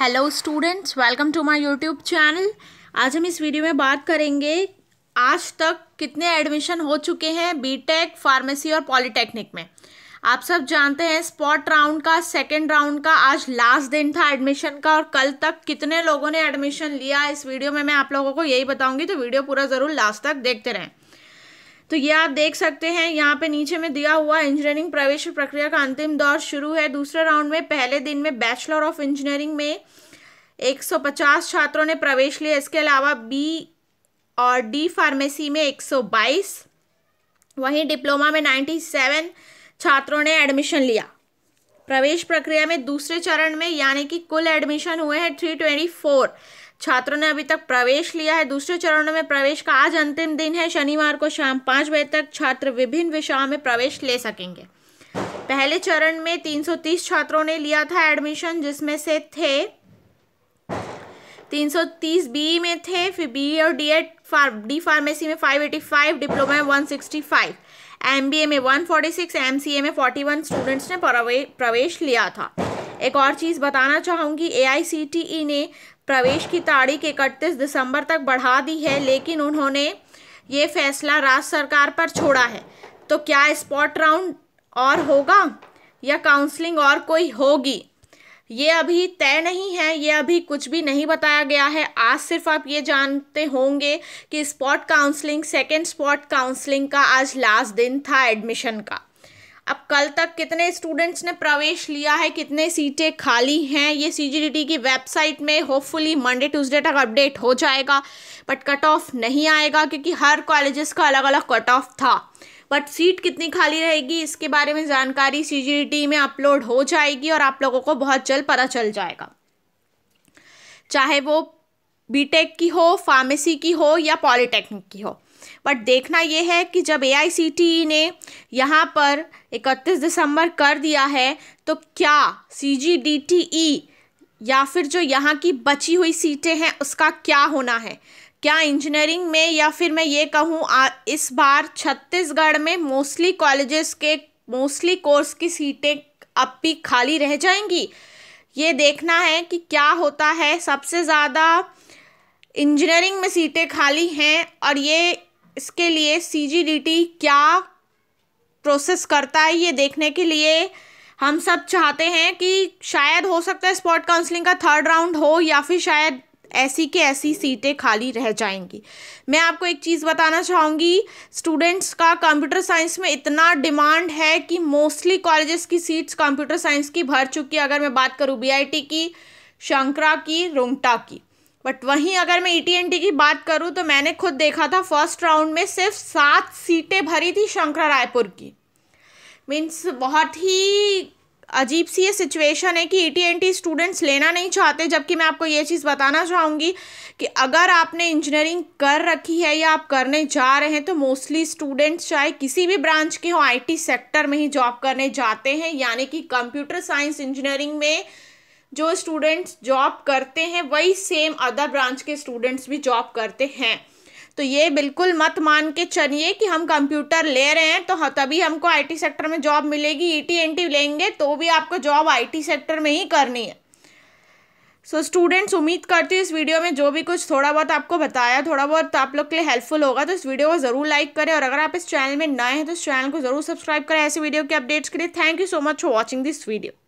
hello students welcome to my YouTube channel आज हम इस वीडियो में बात करेंगे आज तक कितने एडमिशन हो चुके हैं बीटेक फार्मेसी और पॉलिटेक्निक में आप सब जानते हैं स्पॉट राउंड का सेकेंड राउंड का आज लास्ट दिन था एडमिशन का और कल तक कितने लोगों ने एडमिशन लिया इस वीडियो में मैं आप लोगों को यही बताऊंगी तो वीडियो पूरा ज़रूर लास्ट तक देखते रहें तो ये आप देख सकते हैं यहाँ पे नीचे में दिया हुआ इंजीनियरिंग प्रवेश प्रक्रिया का अंतिम दौर शुरू है दूसरे राउंड में पहले दिन में बैचलर ऑफ इंजीनियरिंग में 150 छात्रों ने प्रवेश लिया इसके अलावा बी और डी फार्मेसी में 122 वहीं डिप्लोमा में 97 छात्रों ने एडमिशन लिया प्रवेश प्रक्रिया में दूसरे चरण में यानी कि कुल एडमिशन हुए हैं थ्री छात्रों ने अभी तक प्रवेश लिया है दूसरे चरण में प्रवेश का आज अंतिम दिन है शनिवार को शाम पाँच बजे तक छात्र विभिन्न विषयों में प्रवेश ले सकेंगे पहले चरण में 330 छात्रों ने लिया था एडमिशन जिसमें से थे 330 बी में थे फिर बी और डी एड फार, डी फार्मेसी में 585 डिप्लोमा में 165 एमबीए में 146 एमसीए में 41 स्टूडेंट्स ने प्रवेश लिया था एक और चीज़ बताना चाहूँगी ए e ने प्रवेश की तारीख इकतीस दिसंबर तक बढ़ा दी है लेकिन उन्होंने ये फैसला राज्य सरकार पर छोड़ा है तो क्या स्पॉट राउंड और होगा या काउंसलिंग और कोई होगी ये अभी तय नहीं है ये अभी कुछ भी नहीं बताया गया है आज सिर्फ आप ये जानते होंगे कि spot counselling second spot counselling का आज लास्ट दिन था एडमिशन का अब कल तक कितने स्टूडेंट्स ने प्रवेश लिया है कितने सीटें खाली हैं ये सी की वेबसाइट में होपफुली मंडे ट्यूसडे तक अपडेट हो जाएगा बट कट ऑफ नहीं आएगा क्योंकि हर कॉलेजेस का अलग अलग कट ऑफ था बट सीट कितनी खाली रहेगी इसके बारे में जानकारी सी में अपलोड हो जाएगी और आप लोगों को बहुत जल्द पता चल जाएगा चाहे वो बीटेक की हो फार्मेसी की हो या पॉलीटेक्निक की हो बट देखना यह है कि जब ए e ने यहाँ पर 31 दिसंबर कर दिया है तो क्या सी जी डी टी ई या फिर जो यहाँ की बची हुई सीटें हैं उसका क्या होना है क्या इंजीनियरिंग में या फिर मैं ये कहूँ इस बार छत्तीसगढ़ में मोस्टली कॉलेजेस के मोस्टली कोर्स की सीटें अब भी खाली रह जाएंगी ये देखना है कि क्या होता है सबसे ज़्यादा इंजीनियरिंग में सीटें खाली हैं और ये इसके लिए सी क्या प्रोसेस करता है ये देखने के लिए हम सब चाहते हैं कि शायद हो सकता है स्पॉट काउंसलिंग का थर्ड राउंड हो या फिर शायद ऐसी के ऐसी सीटें खाली रह जाएंगी मैं आपको एक चीज़ बताना चाहूँगी स्टूडेंट्स का कंप्यूटर साइंस में इतना डिमांड है कि मोस्टली कॉलेजेस की सीट्स कंप्यूटर साइंस की भर चुकी है अगर मैं बात करूँ बीआईटी की शंकरा की रोंगटा की बट वहीं अगर मैं ई e की बात करूँ तो मैंने खुद देखा था फर्स्ट राउंड में सिर्फ सात सीटें भरी थी शंकर रायपुर की मीन्स बहुत ही अजीब सी ये सिचुएशन है कि ई e स्टूडेंट्स लेना नहीं चाहते जबकि मैं आपको ये चीज़ बताना चाहूँगी कि अगर आपने इंजीनियरिंग कर रखी है या आप करने जा रहे हैं तो मोस्टली स्टूडेंट्स चाहे किसी भी ब्रांच के हों आईटी सेक्टर में ही जॉब करने जाते हैं यानी कि कंप्यूटर साइंस इंजीनियरिंग में जो स्टूडेंट्स जॉब करते हैं वही सेम अदर ब्रांच के स्टूडेंट्स भी जॉब करते हैं तो ये बिल्कुल मत मान के चलिए कि हम कंप्यूटर ले रहे हैं तो तभी हमको आईटी सेक्टर में जॉब मिलेगी ई टी एन टी लेंगे तो भी आपको जॉब आईटी सेक्टर में ही करनी है सो so, स्टूडेंट्स उम्मीद करती हूँ इस वीडियो में जो भी कुछ थोड़ा बहुत आपको बताया थोड़ा बहुत आप लोग के लिए हेल्पफुल होगा तो इस वीडियो को ज़रूर लाइक करें और अगर आप इस चैनल में नए हैं तो इस चैनल को ज़रूर सब्सक्राइब करें ऐसे वीडियो के अपडेट्स के लिए thank you so much for watching this video